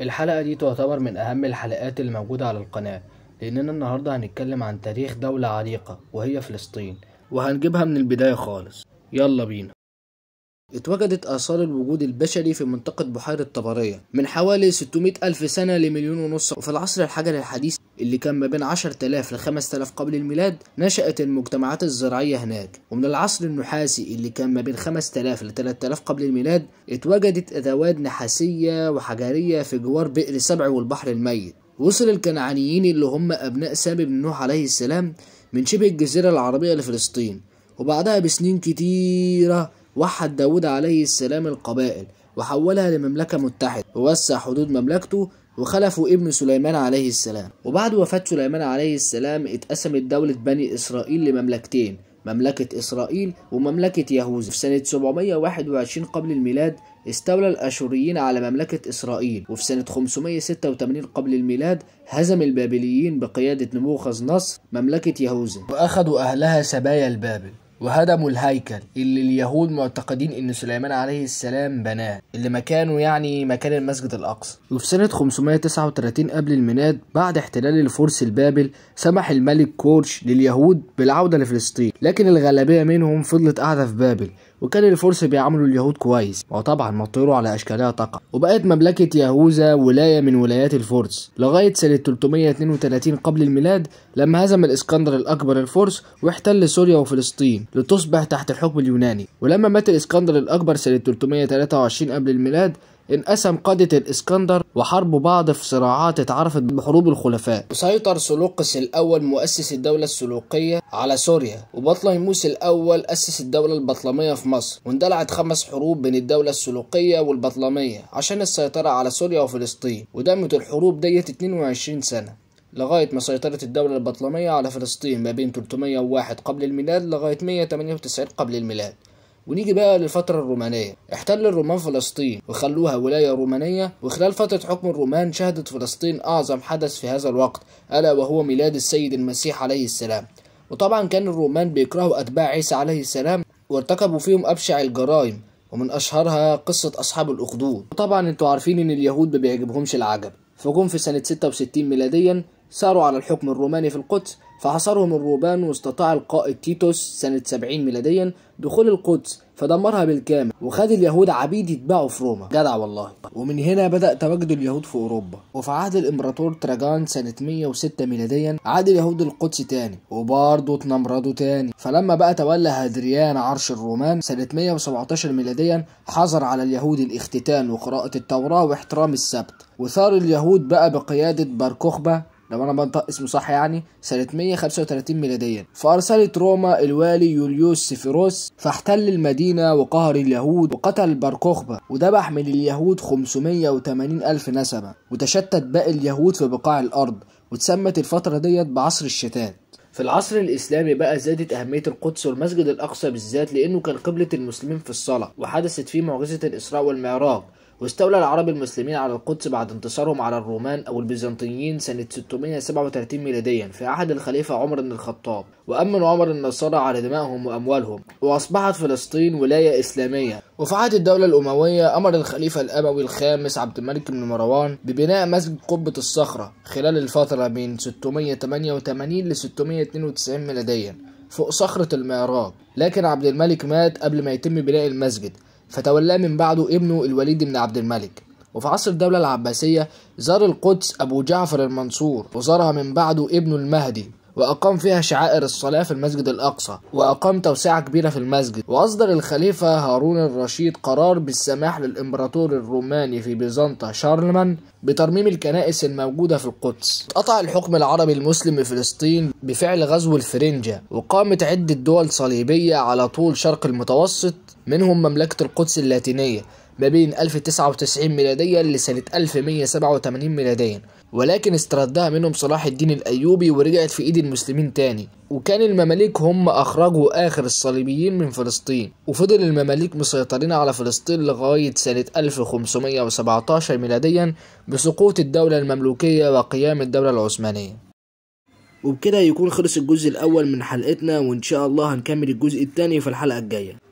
الحلقة دي تعتبر من أهم الحلقات الموجودة على القناة لأننا النهاردة هنتكلم عن تاريخ دولة عريقة وهي فلسطين وهنجيبها من البداية خالص يلا بينا اتوجدت آثار الوجود البشري في منطقة بحيرة طبرية من حوالي 600 ألف سنة لمليون ونص وفي العصر الحجري الحديث اللي كان ما بين 10000 ل 5000 قبل الميلاد نشأت المجتمعات الزراعية هناك ومن العصر النحاسي اللي كان ما بين 5000 ل 3000 قبل الميلاد اتوجدت أدوات نحاسية وحجرية في جوار بئر سبع والبحر الميت وصل الكنعانيين اللي هم أبناء سام بن نوح عليه السلام من شبه الجزيرة العربية لفلسطين وبعدها بسنين كتيرة وحد داود عليه السلام القبائل وحولها لمملكة متحدة ووسع حدود مملكته وخلفه ابن سليمان عليه السلام وبعد وفاة سليمان عليه السلام اتقسمت دولة بني إسرائيل لمملكتين مملكة إسرائيل ومملكة يهوذا في سنة 721 قبل الميلاد استولى الأشوريين على مملكة إسرائيل وفي سنة 586 قبل الميلاد هزم البابليين بقيادة نبوخذ نصر مملكة يهوذا وأخذوا أهلها سبايا البابل وهدموا الهيكل اللي اليهود معتقدين ان سليمان عليه السلام بناه اللي مكانه يعني مكان المسجد الاقصى وفي سنة 539 قبل الميلاد بعد احتلال الفرس لبابل سمح الملك كورش لليهود بالعودة لفلسطين لكن الغالبية منهم فضلت قاعدة في بابل وكان الفرس بيعاملوا اليهود كويس وطبعا مطروا على اشكالها تقع وبقت مملكه يهوذا ولايه من ولايات الفرس لغايه سنه 332 قبل الميلاد لما هزم الاسكندر الاكبر الفرس واحتل سوريا وفلسطين لتصبح تحت الحكم اليوناني ولما مات الاسكندر الاكبر سنه 323 قبل الميلاد انقسم قادة الإسكندر وحاربوا بعض في صراعات اتعرفت بحروب الخلفاء وسيطر سلوقس الأول مؤسس الدولة السلوقية على سوريا وبطليموس الأول أسس الدولة البطلمية في مصر واندلعت خمس حروب بين الدولة السلوقية والبطلمية عشان السيطرة على سوريا وفلسطين ودامت الحروب ديت 22 سنة لغاية ما سيطرت الدولة البطلمية على فلسطين ما بين 301 قبل الميلاد لغاية 198 قبل الميلاد ونيجي بقى للفترة الرومانية احتل الرومان فلسطين وخلوها ولاية رومانية وخلال فترة حكم الرومان شهدت فلسطين أعظم حدث في هذا الوقت ألا وهو ميلاد السيد المسيح عليه السلام وطبعا كان الرومان بيكرهوا أتباع عيسى عليه السلام وارتكبوا فيهم أبشع الجرائم ومن أشهرها قصة أصحاب الأخدود وطبعا انتوا عارفين إن اليهود ما بيعجبهمش العجب فجم في سنة 66 ميلاديا ساروا على الحكم الروماني في القدس فحصرهم الروبان واستطاع القائد تيتوس سنة 70 ميلاديا دخول القدس فدمرها بالكامل وخد اليهود عبيد يتباعوا في روما جدع والله ومن هنا بدأ تواجد اليهود في أوروبا وفي عهد الإمبراطور تراجان سنة 106 ميلاديا عاد اليهود القدس تاني وبرضه اتنمردوا تاني فلما بقى تولى هادريان عرش الرومان سنة 117 ميلاديا حظر على اليهود الاختتان وقراءة التوراة واحترام السبت وثار اليهود بقى بقيادة باركوخبة لو انا بنطق اسمه صح يعني سنة 135 ميلاديا فارسلت روما الوالي يوليوس سيفيروس فاحتل المدينة وقهر اليهود وقتل بركوخبة وذبح من اليهود 580 ألف نسمة وتشتت باقي اليهود في بقاع الأرض وتسمت الفترة ديت بعصر الشتات في العصر الإسلامي بقى زادت أهمية القدس والمسجد الأقصى بالذات لأنه كان قبلة المسلمين في الصلاة وحدثت فيه معجزة الإسراء والمعراج واستولى العرب المسلمين على القدس بعد انتصارهم على الرومان أو البيزنطيين سنة 637 ميلاديا في عهد الخليفة عمر بن الخطاب وأمن عمر النصارى على دمائهم وأموالهم وأصبحت فلسطين ولاية إسلامية وفي عهد الدولة الأموية أمر الخليفة الأموي الخامس عبد الملك بن مروان ببناء مسجد قبة الصخرة خلال الفترة بين 688 ل 692 ميلاديا فوق صخرة المعراج لكن عبد الملك مات قبل ما يتم بناء المسجد فتولاه من بعده ابنه الوليد بن عبد الملك وفي عصر الدولة العباسية زار القدس أبو جعفر المنصور وزارها من بعده ابنه المهدي وأقام فيها شعائر الصلاة في المسجد الأقصى وأقام توسعة كبيرة في المسجد وأصدر الخليفة هارون الرشيد قرار بالسماح للإمبراطور الروماني في بيزنطة شارلمان بترميم الكنائس الموجودة في القدس اتقطع الحكم العربي المسلم بفلسطين بفعل غزو الفرنجة وقامت عدة دول صليبية على طول شرق المتوسط منهم مملكة القدس اللاتينية ما بين 1099 ميلاديا لسنة 1187 ميلاديا ولكن استردها منهم صلاح الدين الأيوبي ورجعت في إيد المسلمين تاني وكان المماليك هم أخرجوا آخر الصليبيين من فلسطين وفضل المماليك مسيطرين على فلسطين لغاية سنة 1517 ميلاديا بسقوط الدولة المملوكية وقيام الدولة العثمانية وبكده يكون خلص الجزء الأول من حلقتنا وإن شاء الله هنكمل الجزء الثاني في الحلقة الجاية